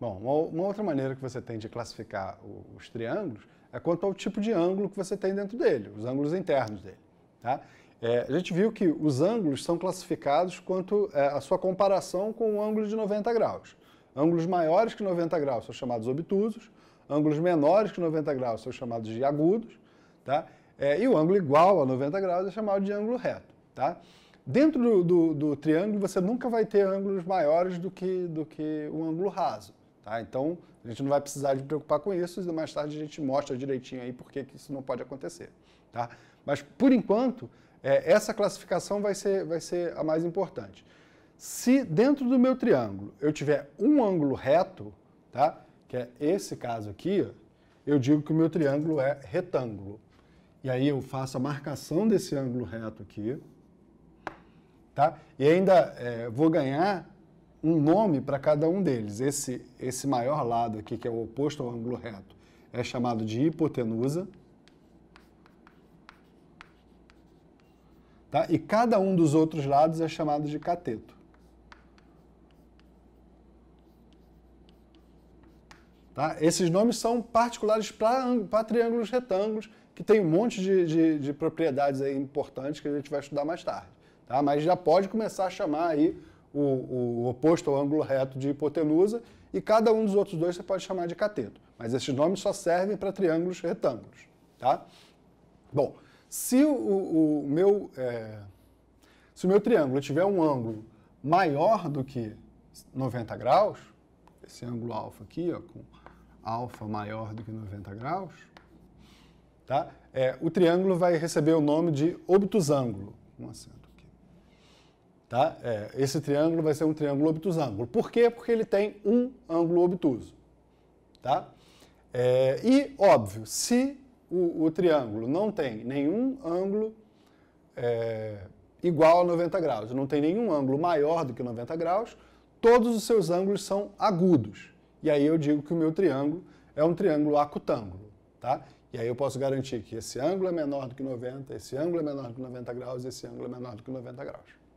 Bom, uma outra maneira que você tem de classificar os triângulos é quanto ao tipo de ângulo que você tem dentro dele, os ângulos internos dele. Tá? É, a gente viu que os ângulos são classificados quanto é, a sua comparação com o ângulo de 90 graus. Ângulos maiores que 90 graus são chamados obtusos, ângulos menores que 90 graus são chamados de agudos, tá? É, e o ângulo igual a 90 graus é chamado de ângulo reto. Tá? Dentro do, do, do triângulo, você nunca vai ter ângulos maiores do que, do que o ângulo raso. Tá? Então, a gente não vai precisar de preocupar com isso, e mais tarde a gente mostra direitinho aí por que isso não pode acontecer. Tá? Mas, por enquanto, é, essa classificação vai ser, vai ser a mais importante. Se dentro do meu triângulo eu tiver um ângulo reto, tá? que é esse caso aqui, eu digo que o meu triângulo é retângulo. E aí eu faço a marcação desse ângulo reto aqui, tá? E ainda é, vou ganhar um nome para cada um deles. Esse, esse maior lado aqui, que é o oposto ao ângulo reto, é chamado de hipotenusa. Tá? E cada um dos outros lados é chamado de cateto. Tá? Esses nomes são particulares para triângulos retângulos, que tem um monte de, de, de propriedades importantes que a gente vai estudar mais tarde. Tá? Mas já pode começar a chamar aí o, o oposto ao ângulo reto de hipotenusa, e cada um dos outros dois você pode chamar de cateto. Mas esses nomes só servem para triângulos retângulos. Tá? Bom, se o, o, meu, é, se o meu triângulo tiver um ângulo maior do que 90 graus, esse ângulo alfa aqui, ó, com alfa maior do que 90 graus, tá? é, o triângulo vai receber o nome de obtusângulo. Um acento. Tá? É, esse triângulo vai ser um triângulo obtusângulo. Por quê? Porque ele tem um ângulo obtuso. Tá? É, e, óbvio, se o, o, triângulo não tem nenhum ângulo é, igual a 90 graus, não tem nenhum ângulo maior do que 90 graus, todos os seus ângulos são agudos. E aí eu digo que o meu triângulo é um triângulo acutângulo. Tá? E aí eu posso garantir que esse ângulo é menor do que 90, esse ângulo é menor do que 90 graus, esse ângulo é menor do que 90 graus.